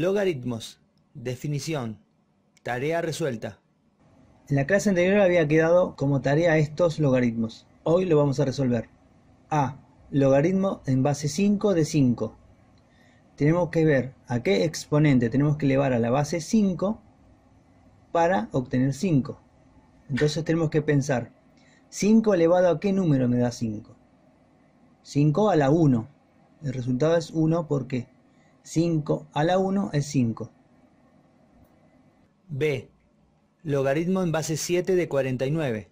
Logaritmos. Definición. Tarea resuelta. En la clase anterior había quedado como tarea estos logaritmos. Hoy lo vamos a resolver. A. Logaritmo en base 5 de 5. Tenemos que ver a qué exponente tenemos que elevar a la base 5 para obtener 5. Entonces tenemos que pensar, 5 elevado a qué número me da 5? 5 a la 1. El resultado es 1 porque 5 a la 1 es 5. B. Logaritmo en base 7 de 49.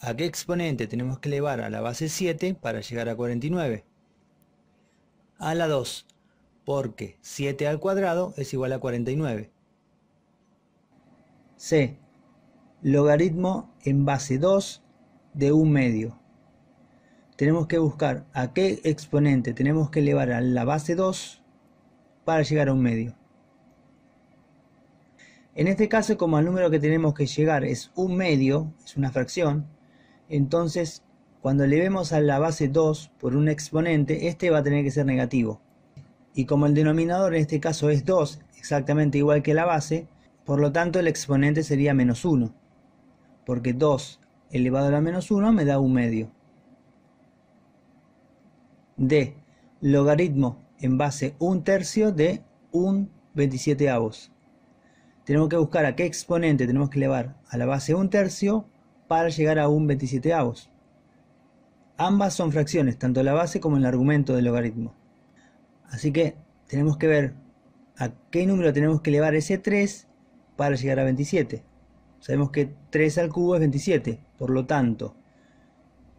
¿A qué exponente tenemos que elevar a la base 7 para llegar a 49? A la 2, porque 7 al cuadrado es igual a 49. C. Logaritmo en base 2 de 1 medio. Tenemos que buscar a qué exponente tenemos que elevar a la base 2 para llegar a un medio. En este caso, como el número que tenemos que llegar es un medio, es una fracción, entonces cuando elevemos a la base 2 por un exponente, este va a tener que ser negativo. Y como el denominador en este caso es 2, exactamente igual que la base, por lo tanto el exponente sería menos 1, porque 2 elevado a la menos 1 me da un medio. D. Logaritmo en base un tercio de un 27 avos. Tenemos que buscar a qué exponente tenemos que elevar a la base un tercio para llegar a un 27 avos. Ambas son fracciones, tanto la base como el argumento del logaritmo. Así que tenemos que ver a qué número tenemos que elevar ese 3 para llegar a 27. Sabemos que 3 al cubo es 27, por lo tanto,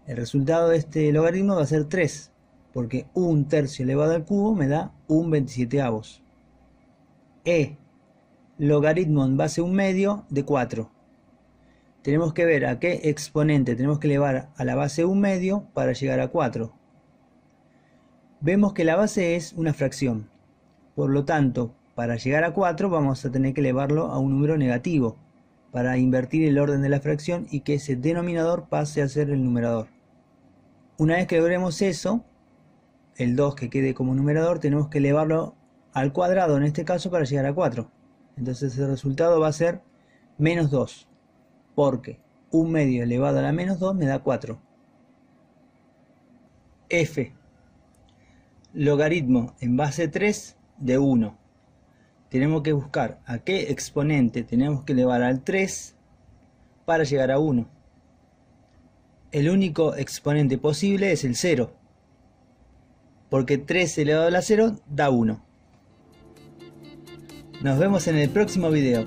el resultado de este logaritmo va a ser 3 porque un tercio elevado al cubo me da un 27 avos. E, logaritmo en base 1 un medio de 4. Tenemos que ver a qué exponente tenemos que elevar a la base 1 medio para llegar a 4. Vemos que la base es una fracción, por lo tanto, para llegar a 4 vamos a tener que elevarlo a un número negativo, para invertir el orden de la fracción y que ese denominador pase a ser el numerador. Una vez que logremos eso, el 2 que quede como numerador, tenemos que elevarlo al cuadrado en este caso para llegar a 4. Entonces el resultado va a ser menos 2, porque un medio elevado a la menos 2 me da 4. F. Logaritmo en base 3 de 1. Tenemos que buscar a qué exponente tenemos que elevar al 3 para llegar a 1. El único exponente posible es el 0 porque 3 elevado a la 0 da 1. Nos vemos en el próximo video.